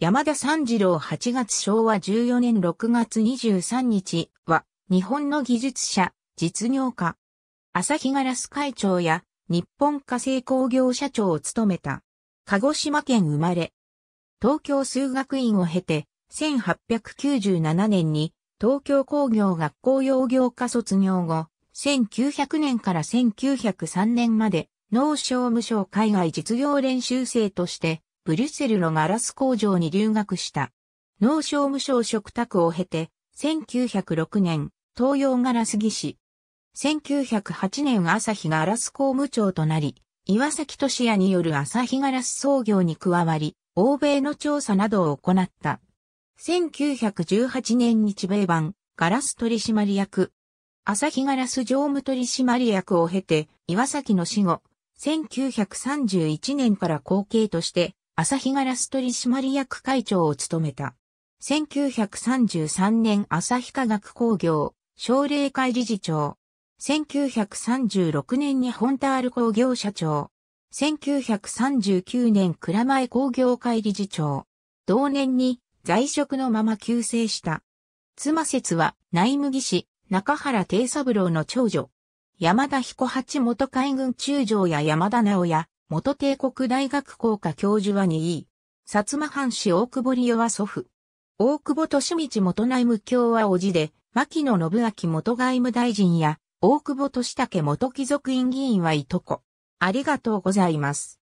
山田三次郎8月昭和14年6月23日は、日本の技術者、実業家、日ガラス会長や日本化成工業社長を務めた。鹿児島県生まれ。東京数学院を経て、1897年に東京工業学校養業科卒業後、1900年から1903年まで、農商務省海外実業練習生としてブリュッセルのガラス工場に留学した。農商務省食卓を経て、1906年、東洋ガラス技師。1908年朝日ガラス工務長となり、岩崎俊也による朝日ガラス創業に加わり、欧米の調査などを行った。1918年日米版、ガラス取締役。朝日ガラス常務取締役を経て、岩崎の死後、1931年から後継として、朝日ガラス取締役会長を務めた。1933年朝日科学工業、奨励会理事長。1936年にホンタール工業社長。1939年蔵前工業会理事長。同年に在職のまま急逝した。妻説は内務技師、中原定三郎の長女。山田彦八元海軍中将や山田直也、元帝国大学校科教授は2位。薩摩藩士大久保利代は祖父。大久保利道元内務卿は叔父で、牧野信明元外務大臣や、大久保利武元貴族院議員はいとこ。ありがとうございます。